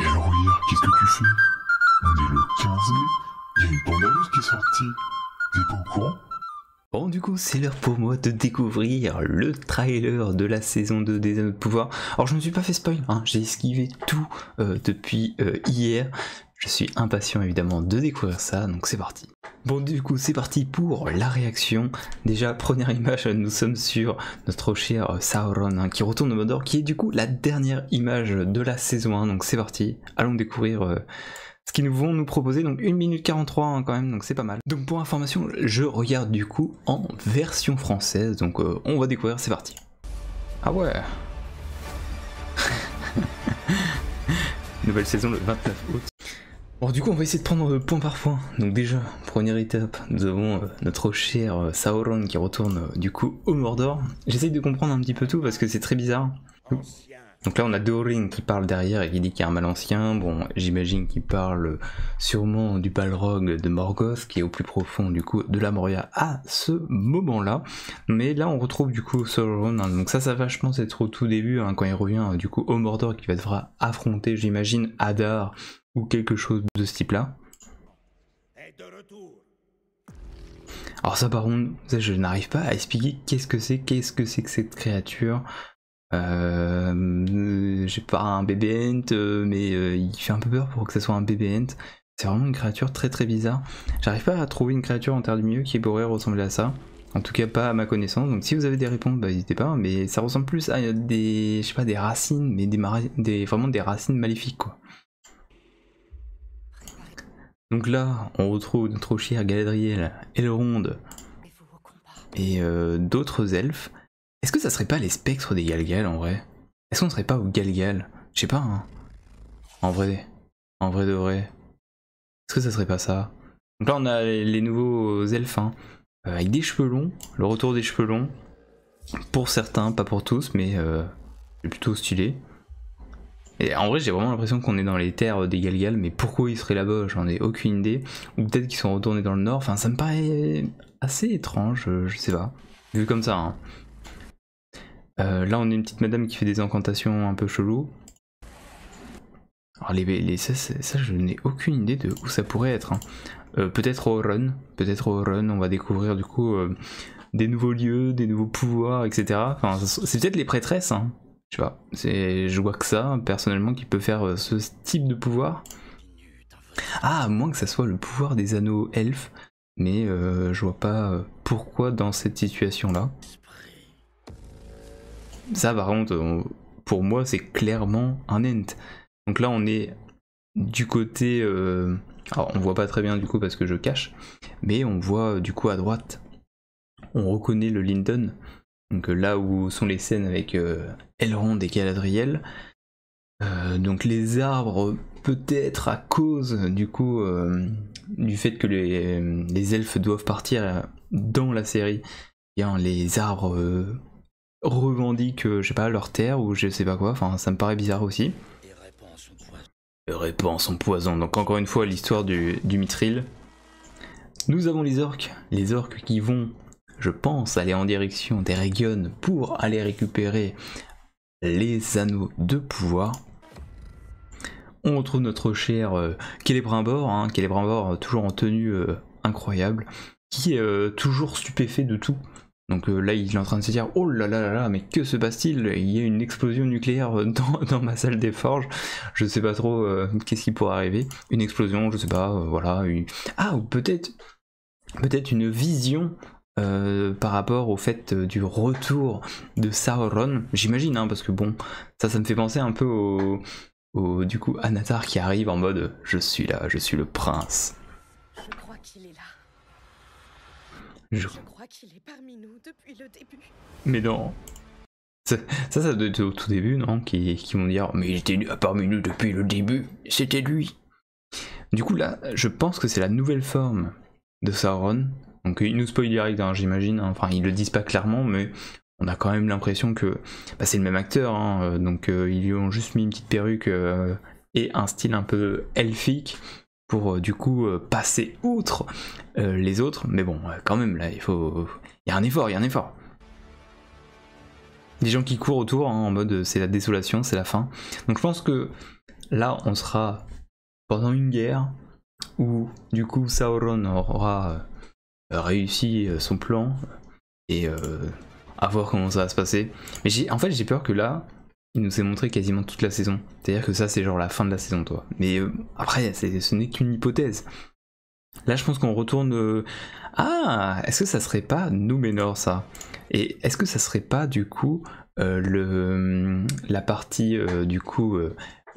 Et alors hier, qu'est-ce que tu fais On est le 15 mai, il y a une bande-annonce qui est sortie. T'es pas au courant Bon du coup c'est l'heure pour moi de découvrir le trailer de la saison 2 des anneaux de pouvoir. Alors je ne me suis pas fait spoil, hein, j'ai esquivé tout euh, depuis euh, hier. Je suis impatient évidemment de découvrir ça, donc c'est parti. Bon du coup c'est parti pour la réaction. Déjà première image nous sommes sur notre cher Sauron hein, qui retourne au Mordor qui est du coup la dernière image de la saison 1 donc c'est parti allons découvrir euh, ce qu'ils nous vont nous proposer donc 1 minute 43 hein, quand même donc c'est pas mal. Donc pour information je regarde du coup en version française donc euh, on va découvrir c'est parti. Ah ouais Nouvelle saison le 29 août. Bon, du coup, on va essayer de prendre le euh, point parfois. Donc déjà, première étape, nous avons euh, notre cher euh, Sauron qui retourne du coup au Mordor. J'essaye de comprendre un petit peu tout parce que c'est très bizarre. Donc là, on a Dorin qui parle derrière et qui dit qu'il y a un mal ancien. Bon, j'imagine qu'il parle sûrement du Balrog de Morgoth, qui est au plus profond du coup de la Moria à ce moment-là. Mais là, on retrouve du coup Sauron. Hein. Donc ça, ça va, je au tout début, hein, quand il revient du coup au Mordor, qui va devra affronter, j'imagine, Adar ou quelque chose de ce type là. Alors ça par contre, je n'arrive pas à expliquer qu'est-ce que c'est, qu'est-ce que c'est que cette créature. Euh, J'ai pas un bébé euh, mais euh, il fait un peu peur pour que ce soit un bébé C'est vraiment une créature très très bizarre. J'arrive pas à trouver une créature en terre du milieu qui pourrait ressembler à ça. En tout cas pas à ma connaissance. Donc si vous avez des réponses, bah, n'hésitez pas. Hein. Mais ça ressemble plus à des, je sais pas, des racines, mais des, des vraiment des racines maléfiques quoi. Donc là, on retrouve notre chère Galadriel, Elrond et euh, d'autres elfes. Est-ce que ça serait pas les spectres des Galgal en vrai Est-ce qu'on serait pas aux Galgal Je sais pas, hein. En vrai, en vrai de vrai. Est-ce que ça serait pas ça Donc là, on a les, nouveaux elfes, hein. euh, avec des cheveux longs, le retour des cheveux longs. Pour certains, pas pour tous, mais euh, plutôt stylé en vrai, j'ai vraiment l'impression qu'on est dans les terres des Galgal, mais pourquoi ils seraient là-bas, j'en ai aucune idée. Ou peut-être qu'ils sont retournés dans le nord, enfin ça me paraît assez étrange, euh, je sais pas. Vu comme ça. Hein. Euh, là, on a une petite madame qui fait des incantations un peu chelou. Alors les, les ça, je n'ai aucune idée de où ça pourrait être. Hein. Euh, peut-être au run, peut-être au run, on va découvrir du coup des nouveaux lieux, des nouveaux pouvoirs, etc. Enfin, c'est peut-être les prêtresses. Hein. Je vois, je vois que ça, personnellement, qui peut faire euh, ce type de pouvoir. Ah, à moins que ça soit le pouvoir des anneaux elfes, mais euh, je vois pas euh, pourquoi dans cette situation-là. Ça, par contre, pour moi, c'est clairement un ent. Donc là, on est du côté... alors, on voit pas très bien du coup parce que je cache, mais on voit du coup à droite, on reconnaît le Linden, donc euh, là où sont les scènes avec euh, Elrond et Galadriel. Euh, donc les arbres, peut-être à cause du coup du fait que les, elfes doivent partir dans la série, eh les arbres revendiquent, je sais pas, leur terre ou je sais pas quoi, enfin ça me paraît bizarre aussi. Et répand son poison. Donc encore une fois l'histoire du, du Mithril. Nous avons les orques, les orques qui vont je pense, aller en direction des régions pour aller récupérer les anneaux de pouvoir. On retrouve notre cher euh, Célébrimbor, hein. euh, toujours en tenue euh, incroyable, qui est euh, toujours stupéfait de tout. Donc là, il est en train de se dire Oh là là là là, mais que se passe-t-il Il y a une explosion nucléaire dans, ma salle des forges. Je ne sais pas trop qu'est-ce qui pourrait arriver. Une explosion, je ne sais pas, voilà. Ah, ou peut-être peut-être une vision euh, par rapport au fait euh, du retour de Sauron, j'imagine, hein, parce que bon, ça, ça me fait penser un peu au, du coup Anatar qui arrive en mode je suis là, je suis le prince. Je crois qu'il est là. Je... crois qu'il est parmi nous depuis le début. Mais non. Ça, ça, doit être au tout début, non qui, qui vont dire mais il était parmi nous depuis le début, c'était lui. Du coup là, je pense que c'est la nouvelle forme de Sauron donc ils nous spoil direct, hein, j'imagine. Hein. Enfin, ils le disent pas clairement, mais on a quand même l'impression que bah, c'est le même acteur. Hein. Donc euh, ils lui ont juste mis une petite perruque euh, et un style un peu elfique pour euh, du coup passer outre les autres. Mais bon, quand même, là, il faut. Il y a un effort, il y a un effort. Des gens qui courent autour en mode c'est la désolation, c'est la fin. Donc je pense que là, on sera pendant une guerre où du coup Sauron aura euh, réussi euh, son plan et euh, à voir comment ça va se passer. Mais j'ai, en fait, j'ai peur que là, il nous ait montré quasiment toute la saison. C'est-à-dire que ça, c'est genre la fin de la saison, toi. Mais après, ce n'est qu'une hypothèse. Là, je pense qu'on retourne. Ah, est-ce que ça serait pas Noumenor ça Et est-ce que ça serait pas, du coup, le, hum, la partie, du coup,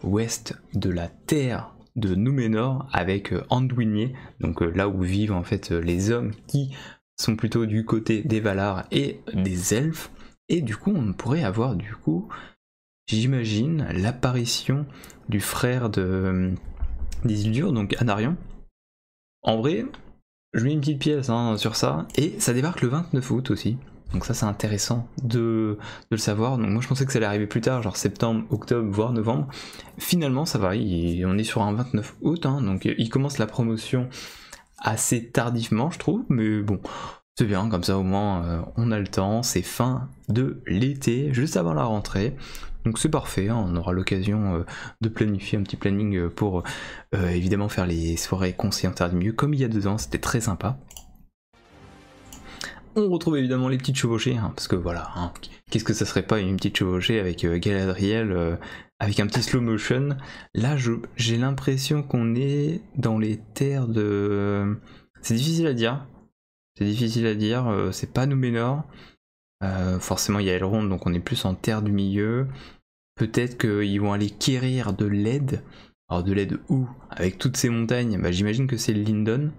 ouest de la Terre de Nouménor avec euh, Anduinier, donc euh, là où vivent en fait euh, les hommes qui sont plutôt du côté des Valar et des elfes. Et du coup, on pourrait avoir du coup, j'imagine, l'apparition du frère de d'Isildur, donc Anarion. En vrai, je mets une petite pièce hein, sur ça, et ça débarque le 29 août aussi. Donc ça c'est intéressant de, le savoir. Donc moi je pensais que ça allait arriver plus tard, genre septembre, octobre, voire novembre. Finalement ça va, on est sur un 29 août, hein. donc il commence la promotion assez tardivement je trouve, mais bon, c'est bien, comme ça au moins euh, on a le temps, c'est fin de l'été, juste avant la rentrée. Donc c'est parfait, hein. on aura l'occasion euh, de planifier un petit planning euh, pour évidemment faire les soirées termes du mieux, comme il y a deux ans, c'était très sympa. On retrouve évidemment les petites chevauchées, hein, parce que voilà, hein, qu'est-ce que ça serait pas une petite chevauchée avec euh, Galadriel, euh, avec un petit slow motion. Là, j'ai l'impression qu'on est dans les terres de. C'est difficile à dire. C'est difficile à dire. Euh, c'est pas Numenor. forcément, il y a Elrond, donc on est plus en terre du milieu. Peut-être qu'ils vont aller quérir de l'aide. Alors de l'aide où Avec toutes ces montagnes, bah, j'imagine que c'est Lindon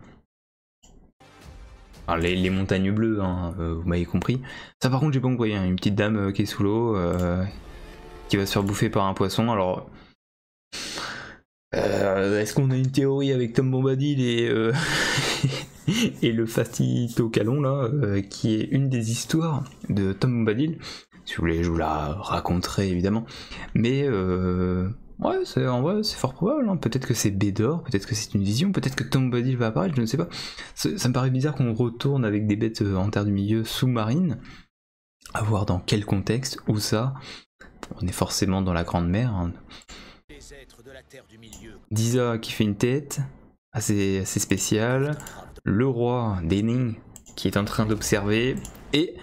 les, montagnes bleues, hein, euh, vous m'avez compris. Ça par contre j'ai pas compris, hein. une petite dame euh, qui est sous l'eau, euh, qui va se faire bouffer par un poisson, alors... Est-ce qu'on a une théorie avec Tom Bombadil et, et le Fastito Calon là, qui est une des histoires de Tom Bombadil Si vous voulez, je vous la raconterai évidemment. Mais Ouais, c'est en vrai, c'est fort probable. Hein. Peut-être que c'est Bédor, peut-être que c'est une vision, peut-être que Tom va apparaître, je ne sais pas. Ça me paraît bizarre qu'on retourne avec des bêtes euh, en terre du milieu sous-marine. À voir dans quel contexte, où ça. On est forcément dans la Grande Mer. Hein. Disa qui fait une tête, assez, assez spéciale. Le roi d'Ening qui est en train d'observer. Et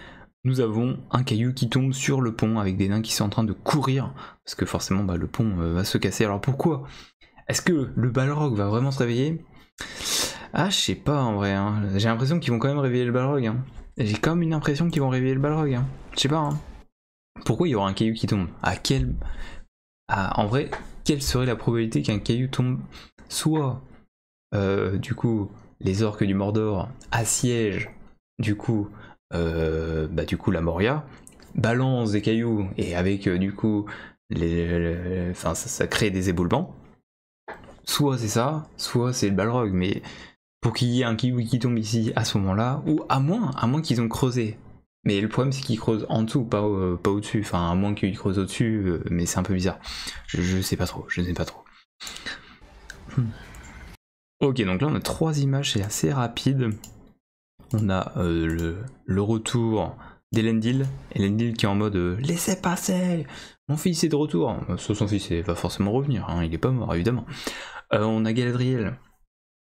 nous avons un caillou qui tombe sur le pont avec des nains qui sont en train de courir parce que forcément bah, le pont euh, va se casser. Alors pourquoi Est-ce que le Balrog va vraiment se réveiller Ah, je sais pas en vrai. Hein. J'ai l'impression qu'ils vont quand même réveiller le Balrog. Hein. j'ai J'ai même une impression qu'ils vont réveiller le Balrog. Hein. Je sais pas. Pourquoi il y aura un caillou qui tombe À quel En vrai, quelle serait la probabilité qu'un caillou tombe soit euh, du coup les orques du Mordor assiègent du coup euh, bah, du coup la Moria, balance des cailloux et avec euh, du coup les, enfin, ça, crée des éboulements. Soit c'est ça, soit c'est le balrog, mais pour qu'il y ait un kiwi qui tombe ici à ce moment-là, ou à moins, à moins qu'ils ont creusé. Mais le problème c'est qu'ils creusent en dessous, pas, euh, au-dessus, enfin à moins qu'ils creusent au-dessus, mais c'est un peu bizarre. Je, sais pas trop, je sais pas trop. Hmm. Ok, donc là on a trois images, c'est assez rapide on a euh, le, retour d'Elendil. Elendil qui est en mode euh, Laissez passer Mon fils est de retour euh, son fils, va forcément revenir, hein. il est pas mort évidemment. on a Galadriel.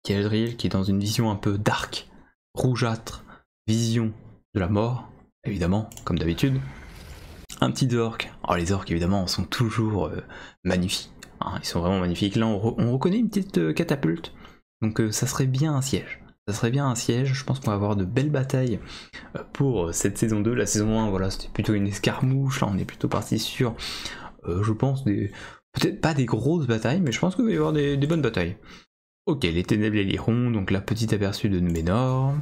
Galadriel qui est dans une vision un peu dark, rougeâtre, vision de la mort, évidemment, comme d'habitude. Un petit orc. Alors oh, les orques évidemment sont toujours magnifiques. Hein. ils sont vraiment magnifiques. Là on reconnaît une petite catapulte. Donc ça serait bien un siège ça serait bien un siège. Je pense qu'on va avoir de belles batailles euh, pour euh, cette saison 2. La saison 1, voilà, c'était plutôt une escarmouche. Là, on est plutôt parti sur, euh, je pense, peut-être pas des grosses batailles, mais je pense qu'on va y avoir des, bonnes batailles. Ok, les ténèbres et les ronds, donc la petite aperçue de Numenor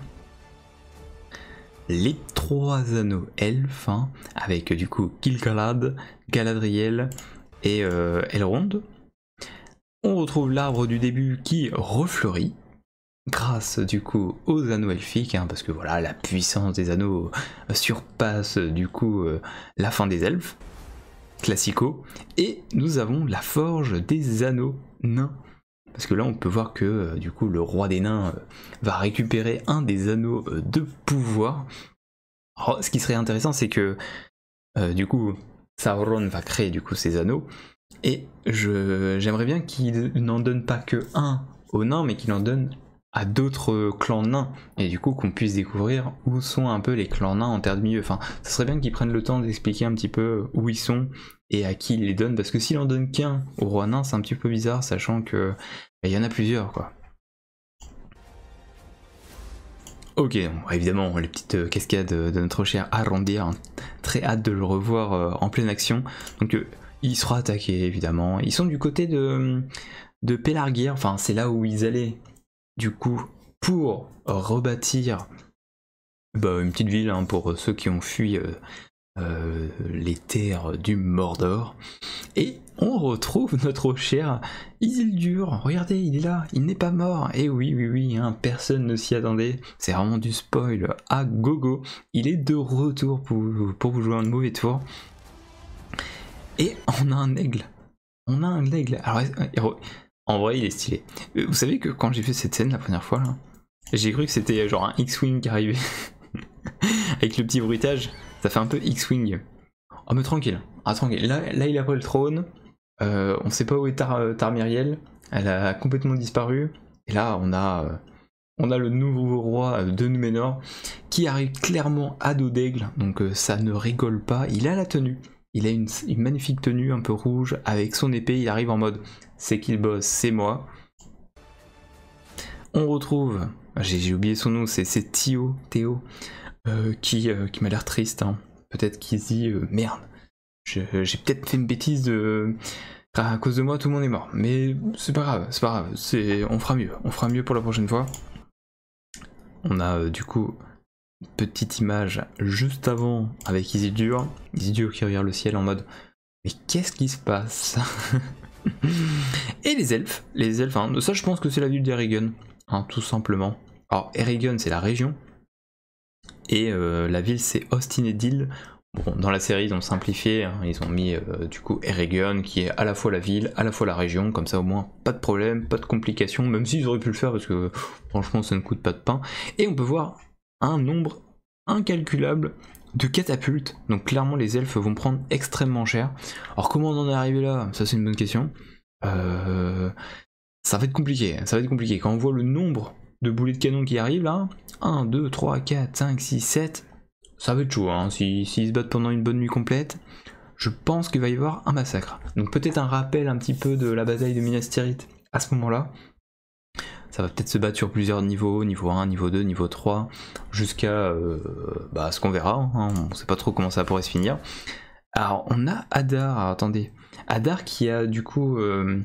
Les trois anneaux elfes, hein, avec du coup Kilgalad, Galadriel et Elrond. On retrouve l'arbre du début qui refleurit grâce du coup aux anneaux elfiques, hein, parce que voilà, la puissance des anneaux surpasse du coup euh, la fin des elfes, classico, et nous avons la forge des anneaux nains. Parce que là, on peut voir que euh, du coup, le roi des nains euh, va récupérer un des anneaux de pouvoir. Oh, ce qui serait intéressant, c'est que du coup, Sauron va créer du coup ses anneaux, et j'aimerais bien qu'il n'en donne pas que un aux nains, mais qu'il en donne à d'autres euh, clans nains et du coup qu'on puisse découvrir où sont un peu les clans nains en terre de milieu. Enfin, ça serait bien qu'ils prennent le temps d'expliquer un petit peu euh, où ils sont et à qui ils les donnent parce que s'ils en donne qu'un au roi nain, c'est un petit peu bizarre sachant que bah, il y en a plusieurs quoi. Ok, bah, évidemment, les petites euh, cascades de notre cher Arondir, hein. très hâte de le revoir en pleine action. Donc, il sera attaqué, évidemment. Ils sont du côté de, de enfin, c'est là où ils allaient du coup pour rebâtir bah, une petite ville hein, pour euh, ceux qui ont fui euh, euh, les terres du Mordor. Et on retrouve notre cher Isildur. Regardez, il est là, il n'est pas mort. Et eh oui, oui, oui, hein, personne ne s'y attendait. C'est vraiment du spoil à gogo. Il est de retour pour, pour vous jouer un mauvais tour. Et on a un aigle. On a un aigle. Alors, en vrai, il est stylé. Euh, vous savez que quand j'ai fait cette scène la première fois, j'ai cru que c'était genre un X-Wing qui arrivait. Avec le petit bruitage, ça fait un peu X-Wing. Oh mais tranquille, ah tranquille. Là, il a pris le trône, on euh, on sait pas où est euh, Tarmiriel, elle a complètement disparu. Et là on a, on a le nouveau roi de Numenor qui arrive clairement à dos d'aigle, donc ça ne rigole pas, il a la tenue. Il a une, magnifique tenue un peu rouge. Avec son épée, il arrive en mode c'est qu'il bosse, c'est moi. On retrouve, ah, j'ai oublié son nom, c'est Théo, Théo euh, qui, euh, qui m'a l'air triste. Hein. Peut-être qu'il se dit euh, merde, j'ai peut-être fait une bêtise de. À cause de moi, tout le monde est mort. Mais c'est pas grave, c'est pas grave. On fera mieux. On fera mieux pour la prochaine fois. On a du coup petite image juste avant avec Isidur. Isidur qui regarde le ciel en mode Mais qu'est-ce qui se passe Et les elfes, les elfes, hein. ça je pense que c'est la ville d'Erigon, hein, tout simplement. Alors Erigon c'est la région, et euh, la ville c'est Austin et Bon, dans la série ils ont simplifié, hein. ils ont mis euh, du coup Erigon qui est à la fois la ville, à la fois la région, comme ça au moins pas de problème, pas de complications, même s'ils auraient pu le faire parce que franchement ça ne coûte pas de pain. Et on peut voir un nombre incalculable de catapultes. Donc clairement les elfes vont prendre extrêmement cher. Alors comment on en est arrivé là Ça c'est une bonne question. Euh, ça va être compliqué, ça va être compliqué. Quand on voit le nombre de boulets de canon qui arrivent là, 1, 2, 3, 4, 5, 6, 7, ça va être chaud. Hein. S'ils si, ils se battent pendant une bonne nuit complète, je pense qu'il va y avoir un massacre. Donc peut-être un rappel un petit peu de la bataille de Minas Tirith à ce moment-là, ça va peut-être se battre sur plusieurs niveaux, niveau 1, niveau 2, niveau 3, jusqu'à euh, bah, ce qu'on verra, on hein. on sait pas trop comment ça pourrait se finir. Alors on a Hadar, attendez, Adar qui a du coup... Euh,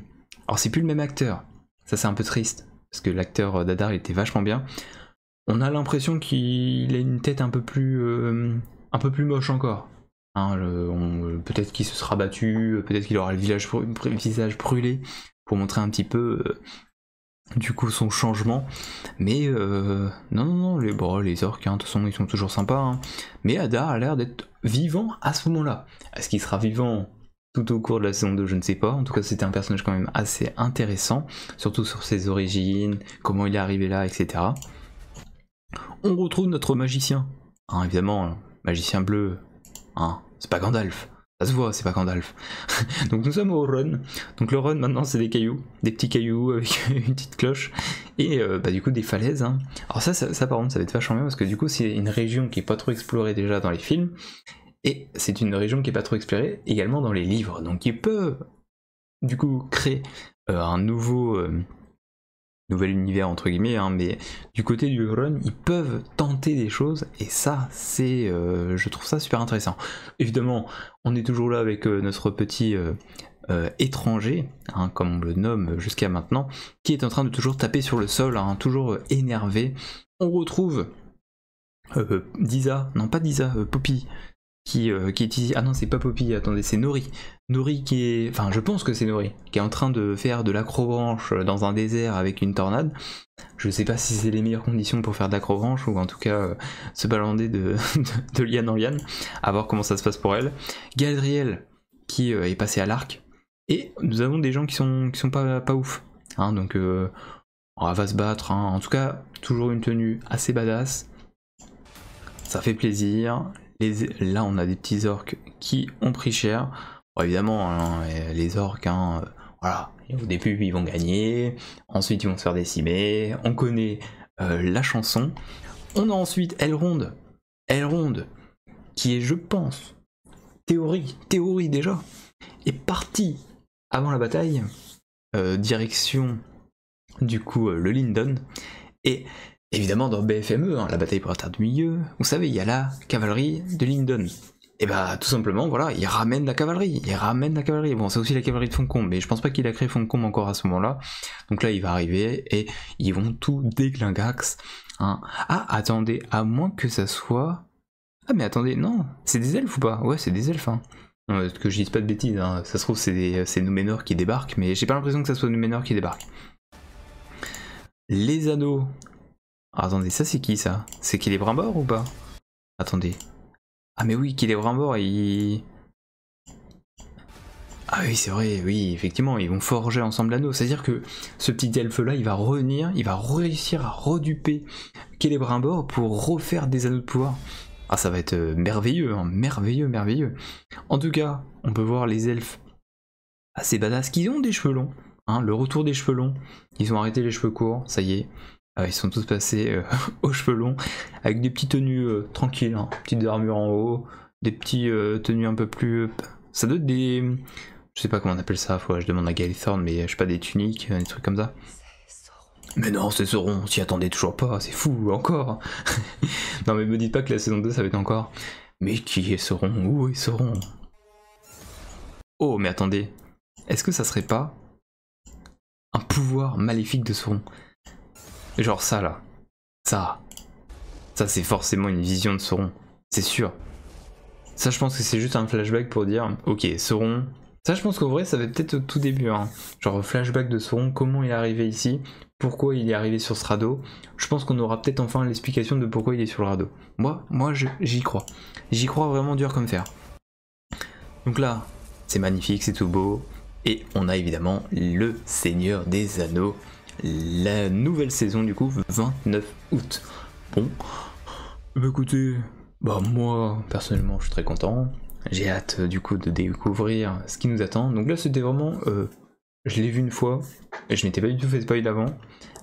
alors c'est plus le même acteur, ça c'est un peu triste, parce que l'acteur d'Adar était vachement bien. On a l'impression qu'il a une tête un peu plus, euh, un peu plus moche encore. Hein. peut-être qu'il se sera battu, peut-être qu'il aura le visage brûlé pour montrer un petit peu du coup son changement. Mais euh, non, non, non, les, les orques, hein, de ils sont toujours sympas. Hein. Mais Ada a l'air d'être vivant à ce moment-là. Est-ce qu'il sera vivant tout au cours de la saison 2, je ne sais pas. En tout cas, c'était un personnage quand même assez intéressant, surtout sur ses origines, comment il est arrivé là, etc. On retrouve notre magicien. Hein, évidemment, magicien bleu. c'est pas Gandalf. Ça se voit, c'est pas Gandalf. donc nous sommes au run. Donc le run maintenant c'est des cailloux, des petits cailloux avec une petite cloche et euh, bah, du coup des falaises. Hein. Alors ça, ça, par contre ça va être vachement bien parce que du coup c'est une région qui est pas trop explorée déjà dans les films et c'est une région qui est pas trop explorée également dans les livres. Donc il peut du coup créer euh, un nouveau euh, nouvel univers entre guillemets, hein, mais du côté du run, ils peuvent tenter des choses et ça, c'est, euh, je trouve ça super intéressant. Évidemment, on est toujours là avec euh, notre petit euh, étranger, hein, comme on le nomme jusqu'à maintenant, qui est en train de toujours taper sur le sol, hein, toujours énervé. On retrouve Disa, non pas Disa, Poppy, euh, qui, est ici. Ah non, c'est pas Poppy, attendez, c'est Nori. Nori qui est. Enfin, je pense que c'est Nori, qui est en train de faire de l'acrobranche dans un désert avec une tornade. Je sais pas si c'est les meilleures conditions pour faire de l'acrobranche ou en tout cas euh, se balander de, de, liane en liane, à voir comment ça se passe pour elle. Galadriel qui euh, est passé à l'arc. Et nous avons des gens qui sont, qui sont pas, pas ouf. Hein, donc on va se battre. Hein. En tout cas, toujours une tenue assez badass. Ça fait plaisir là, on a des petits orques qui ont pris cher. évidemment, hein, les orques, hein, euh, voilà, au début, ils vont gagner. Ensuite, ils vont se faire décimer. On connaît euh, la chanson. On a ensuite Elrond. Elrond, qui est, je pense, théorie, théorie déjà, est parti avant la bataille, euh, direction du coup le Lindon. Et Évidemment, dans BFME, hein, la bataille pour la terre du milieu, vous savez, il y a la cavalerie de Lyndon. Et eh bah, tout simplement, voilà, il ramène la cavalerie, il ramène la cavalerie. Bon, c'est aussi la cavalerie de Foncombe, mais je pense pas qu'il a créé Foncombe encore à ce moment-là. Donc là, il va arriver et ils vont tout déglingax. Hein. Ah, attendez, à moins que ça soit. Ah, mais attendez, non, c'est des elfes ou pas Ouais, c'est des elfes, hein. que je dise pas de bêtises, ça se trouve, c'est Numenor qui débarquent mais j'ai pas l'impression que ça soit Numenor qui débarquent Les anneaux ah, attendez, ça c'est qui ça C'est qu'il est ou pas Attendez. Ah mais oui, qu'il est il... Ah oui, c'est vrai, oui, effectivement, ils vont forger ensemble l'anneau. C'est-à-dire que ce petit elfe-là, il va revenir, il va réussir à reduper Celebrimbor pour refaire des anneaux de pouvoir. Ah, ça va être euh, merveilleux, hein, merveilleux, merveilleux. En tout cas, on peut voir les elfes assez badass qu'ils ont des cheveux longs. Hein, le retour des cheveux longs. Ils ont arrêté les cheveux courts, ça y est. Ah ils sont tous passés euh, aux cheveux longs, avec des petites tenues euh, tranquilles, hein. petites armures en haut, des petits euh, tenues un peu plus... Ça doit être des... Je sais pas comment on appelle ça, faut je demande à Galithorn, mais je sais pas, des tuniques, des trucs comme ça. Mais non, c'est Sauron, s'y attendez toujours pas, c'est fou, encore Non mais me dites pas que la saison 2 ça va être encore... Mais qui est Sauron Où est Sauron Oh mais attendez, est-ce que ça serait pas un pouvoir maléfique de Sauron Genre ça là. Ça. Ça c'est forcément une vision de Sauron. C'est sûr. Ça je pense que c'est juste un flashback pour dire ok Sauron. Ça je pense qu'au vrai ça va peut-être au tout début. Hein. Genre flashback de Sauron, comment il est arrivé ici, pourquoi il est arrivé sur ce radeau. Je pense qu'on aura peut-être enfin l'explication de pourquoi il est sur le radeau. Moi, moi j'y crois. J'y crois vraiment dur comme fer. Donc là, c'est magnifique, c'est tout beau. Et on a évidemment le Seigneur des Anneaux la nouvelle saison du coup 29 août. Bon, bah, écoutez, bah moi personnellement je suis très content. J'ai hâte euh, du coup de découvrir ce qui nous attend. Donc là c'était vraiment, euh, je l'ai vu une fois, je n'étais pas du tout fait spoil avant.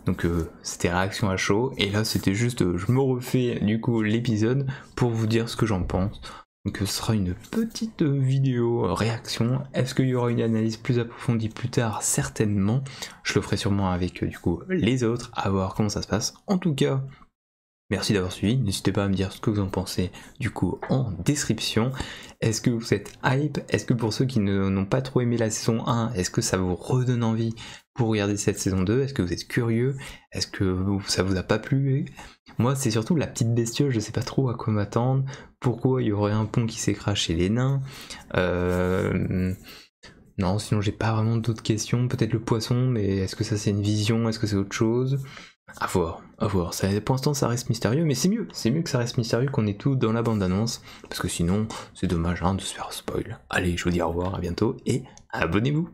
Donc euh, c'était réaction à chaud. Et là c'était juste, je me refais du coup l'épisode pour vous dire ce que j'en pense. Donc ce sera une petite euh, vidéo euh, réaction. Est-ce qu'il y aura une analyse plus approfondie plus tard Certainement. Je le ferai sûrement avec euh, du coup les autres, à voir comment ça se passe. En tout cas, Merci d'avoir suivi. N'hésitez pas à me dire ce que vous en pensez du coup en description. Est-ce que vous êtes hype Est-ce que pour ceux qui n'ont pas trop aimé la saison 1, est-ce que ça vous redonne envie pour regarder cette saison 2 Est-ce que vous êtes curieux Est-ce que ça vous a pas plu Moi, c'est surtout la petite bestiole, je ne sais pas trop à quoi m'attendre. Pourquoi il y aurait un pont qui s'écrase chez les nains euh, Non, sinon j'ai pas vraiment d'autres questions. Peut-être le poisson, mais est-ce que ça c'est une vision Est-ce que c'est autre chose à voir, à voir. Ça, pour l'instant, ça reste mystérieux, mais c'est mieux. C'est mieux que ça reste mystérieux qu'on est tout dans la bande-annonce, parce que sinon, c'est dommage hein, de se faire spoil. Allez, je vous dis au revoir, à bientôt et abonnez-vous.